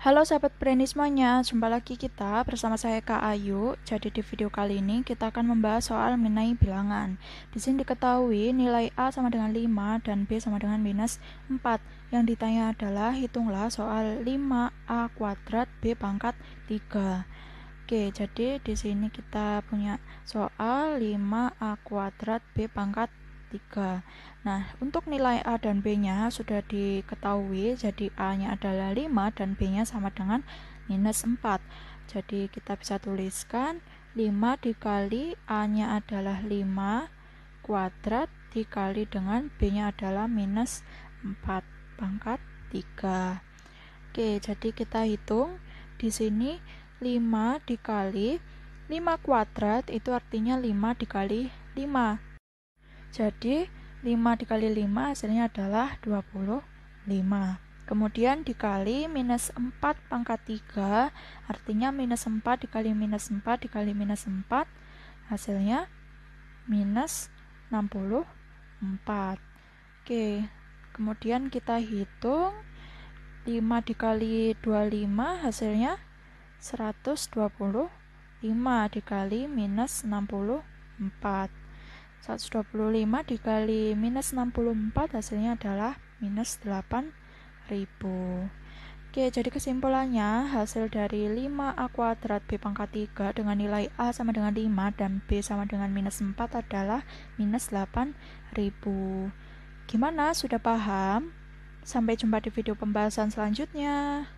Halo sahabat brand semuanya, jumpa lagi kita bersama saya Kak Ayu. Jadi di video kali ini kita akan membahas soal mengenai bilangan. Di sini diketahui nilai A sama dengan 5 dan B sama dengan minus 4. Yang ditanya adalah hitunglah soal 5A kuadrat B pangkat 3. Oke, jadi di sini kita punya soal 5A kuadrat B pangkat 3. Nah, untuk nilai A dan B-nya sudah diketahui, jadi A-nya adalah 5 dan B-nya sama dengan minus 4. Jadi kita bisa tuliskan 5 dikali A-nya adalah 5 kuadrat dikali dengan B-nya adalah minus 4 pangkat 3. Oke, jadi kita hitung di sini 5 dikali 5 kuadrat itu artinya 5 dikali 5 jadi 5 dikali 5 hasilnya adalah 25. Kemudian dikali minus 4 pangkat 3, artinya minus 4 dikali minus 4 dikali minus 4, hasilnya minus 64. Oke, kemudian kita hitung 5 dikali 25 hasilnya 125 dikali minus 64. 125 dikali minus 64 hasilnya adalah minus 8000 Oke, jadi kesimpulannya hasil dari 5A kuadrat B pangkat 3 dengan nilai A sama dengan 5 dan B sama dengan minus 4 adalah minus 8000 Gimana, sudah paham? Sampai jumpa di video pembahasan selanjutnya.